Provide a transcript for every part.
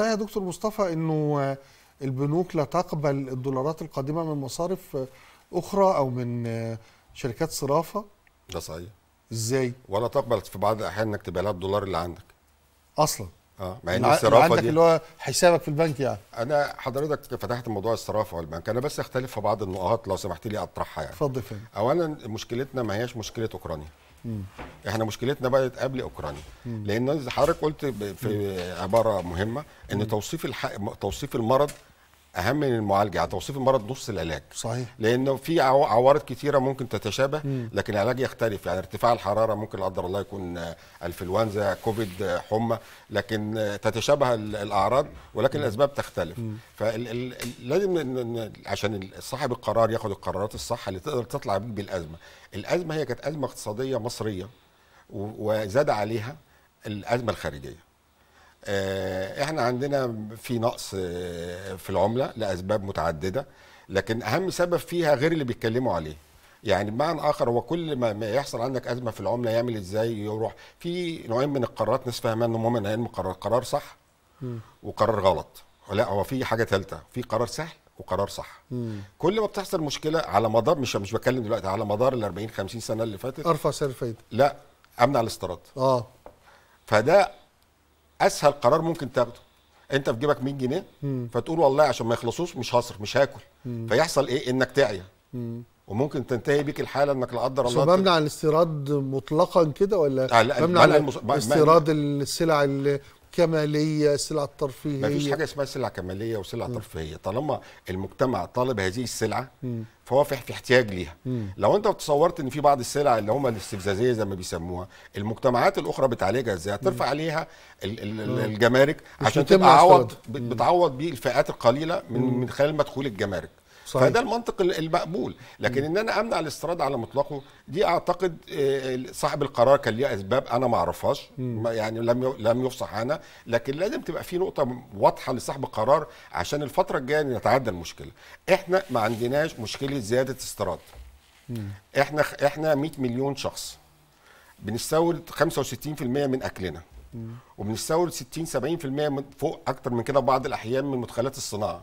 يا دكتور مصطفى انه البنوك لا تقبل الدولارات القادمه من مصارف اخرى او من شركات صرافه ده صحيح ازاي ولا تقبل في بعض الاحيان انك تبيع لها الدولار اللي عندك اصلا اه مع ان الصرافه عندك دي اللي هو حسابك في البنك يعني انا حضرتك فتحت موضوع الصرافه والبنك انا بس اختلف في بعض النقاط لو سمحت لي اطرحها يعني اتفضل اولا مشكلتنا ما هياش مشكله اوكرانيا مم. احنا مشكلتنا بدات قبل اوكرانيا مم. لان حضرتك قلت في عباره مهمه ان مم. توصيف الح... توصيف المرض اهم من المعالجه على يعني توصيف المرض نص العلاج صحيح لانه في عوارض كثيره ممكن تتشابه مم. لكن العلاج يختلف يعني ارتفاع الحراره ممكن لا قدر الله يكون انفلونزا كوفيد حمى لكن تتشابه الاعراض ولكن مم. الاسباب تختلف فلازم عشان صاحب القرار ياخد القرارات الصح اللي تقدر تطلع بالازمه الازمه هي كانت ازمه اقتصاديه مصريه وزاد عليها الازمه الخارجيه آه، احنا عندنا في نقص آه، في العمله لاسباب متعدده لكن اهم سبب فيها غير اللي بيتكلموا عليه يعني بمعنى اخر هو كل ما يحصل عندك ازمه في العمله يعمل ازاي يروح في نوعين من القرارات ناس فاهمه ان هم نهائيا قرار قرار صح وقرار غلط لا هو في حاجه ثالثه في قرار سهل وقرار صح مم. كل ما بتحصل مشكله على مدار مش مش بتكلم دلوقتي على مدار ال 40 50 سنه اللي فاتت ارفع سعر الفايده لا امنع الاستيراد اه فده اسهل قرار ممكن تاخده انت في جيبك 100 جنيه فتقول والله عشان ما يخلصوش مش هصرف مش هاكل فيحصل ايه انك تعيا وممكن تنتهي بيك الحاله انك لا قدر الله بمنع الاستيراد مطلقا كده ولا ممنوع لا بمنع المس... استيراد السلع اللي كماليه سلع ترفيهيه ما فيش حاجه اسمها سلع كماليه وسلع م. ترفيهيه طالما المجتمع طالب هذه السلعه م. فهو في احتياج ليها م. لو انت تصورت ان في بعض السلع اللي هم الاستفزازيه زي ما بيسموها المجتمعات الاخرى بتعالجها ازاي هترفع عليها ال ال الجمارك عشان تبقى عوض بتعوض بيه الفئات القليله من من خلال مدخول الجمارك صحيح. فده المنطق المقبول لكن ان انا امنع الاستيراد على مطلقه دي اعتقد آه، صاحب القرار كان ليه اسباب انا ما اعرفهاش يعني لم لم يفصح عنها لكن لازم تبقى في نقطه واضحه لصاحب القرار عشان الفتره الجايه نتعدى المشكله احنا ما عندناش مشكله زياده استيراد احنا احنا 100 مليون شخص بنستورد 65% من اكلنا وبنستورد 60 70% من فوق اكتر من كده بعض الاحيان من مدخلات الصناعه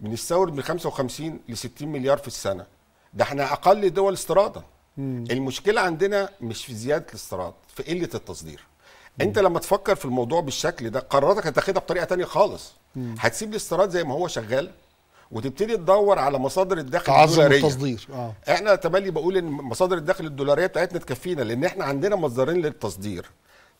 بنستورد من 55 ل 60 مليار في السنه ده احنا اقل دول استيرادا المشكله عندنا مش في زياده الاستيراد في قله التصدير مم. انت لما تفكر في الموضوع بالشكل ده قراراتك هتاخدها بطريقه تانية خالص مم. هتسيب الاستيراد زي ما هو شغال وتبتدي تدور على مصادر الدخل الدولاريه التصدير آه. احنا تملي بقول ان مصادر الدخل الدولاريه بتاعتنا تكفينا لان احنا عندنا مصدرين للتصدير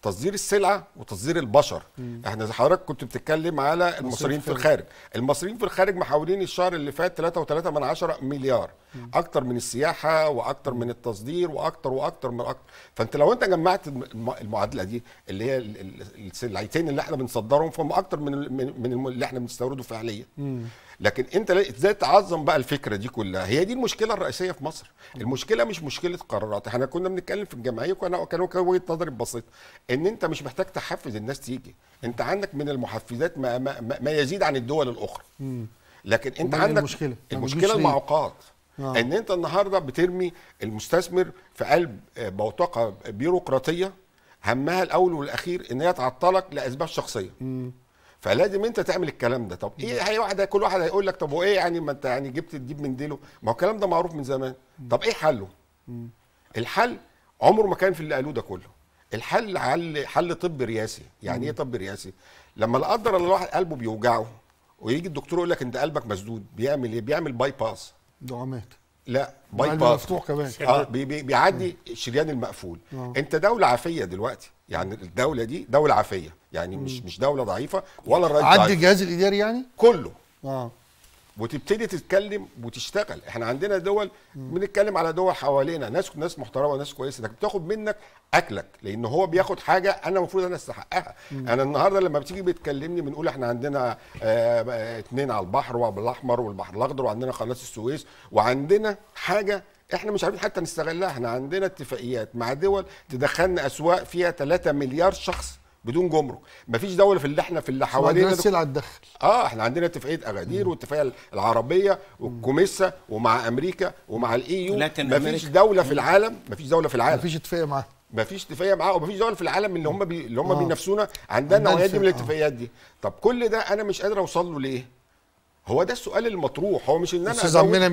تصدير السلعه وتصدير البشر مم. احنا حضرتك كنت بتتكلم على المصريين في الخارج المصريين في الخارج محاولين الشهر اللي فات 3.3 مليار مم. اكتر من السياحه واكتر من التصدير واكتر واكتر من اكتر فانت لو انت جمعت المعادله دي اللي هي السلعتين اللي احنا بنصدرهم فهم اكتر من من اللي احنا بنستورده فعليا لكن انت ازاي تعظم بقى الفكره دي كلها هي دي المشكله الرئيسيه في مصر المشكله مش مشكله قرارات احنا كنا بنتكلم في الجمعيه وكان كان وجهه نظري بسيط ان انت مش محتاج تحفز الناس تيجي انت عندك من المحفزات ما, ما, ما يزيد عن الدول الاخرى لكن انت إيه عندك المشكله المشكله المعوقات آه. ان انت النهارده بترمي المستثمر في قلب آه، بوتقه بيروقراطيه همها الاول والاخير ان هي تعطلك لاسباب شخصيه مم. فلازم انت تعمل الكلام ده طب ايه يعني هي واحد كل واحد هيقول لك طب وايه يعني ما انت يعني جبت تجيب من ديله ما هو الكلام ده معروف من زمان طب ايه حله الحل عمره ما كان في اللي قالوه ده كله الحل حل حل طب رياسي يعني ايه طب رياسي لما لا قدر الله الواحد قلبه بيوجعه ويجي الدكتور يقول لك انت قلبك مسدود بيعمل ايه بيعمل باي باس دعامات لا باي باس مفتوح كمان اه بي بي بيعدي الشريان المقفول آه. انت دوله عافيه دلوقتي يعني الدوله دي دوله عافيه يعني مش مش دوله ضعيفه ولا الراجل عدي الجهاز الاداري يعني كله اه وتبتدي تتكلم وتشتغل احنا عندنا دول بنتكلم على دول حوالينا ناس ناس محترمه وناس كويسه لكن بتاخد منك اكلك لان هو بياخد حاجه انا المفروض انا استحقها انا النهارده لما بتيجي بتكلمني بنقول احنا عندنا اثنين آه، على البحر الاحمر والبحر الاخضر وعندنا قناه السويس وعندنا حاجه احنا مش عارفين حتى نستغلها احنا عندنا اتفاقيات مع دول تدخلنا اسواق فيها 3 مليار شخص بدون جمرك مفيش دوله في اللي احنا في اللي حوالينا السلع تدخل اه احنا عندنا اتفاقيه اغادير واتفاقيه العربيه والكوميسا ومع امريكا ومع e يو مفيش دوله في العالم مفيش دوله في العالم مفيش اتفاقيه معاها مفيش اتفاقيه معاها ومفيش دوله في العالم اللي هم بي... اللي هم آه. بينافسونا عندنا النوعيات دي من الاتفاقيات دي طب كل ده انا مش قادر اوصل له ليه هو ده السؤال المطروح هو مش ان انا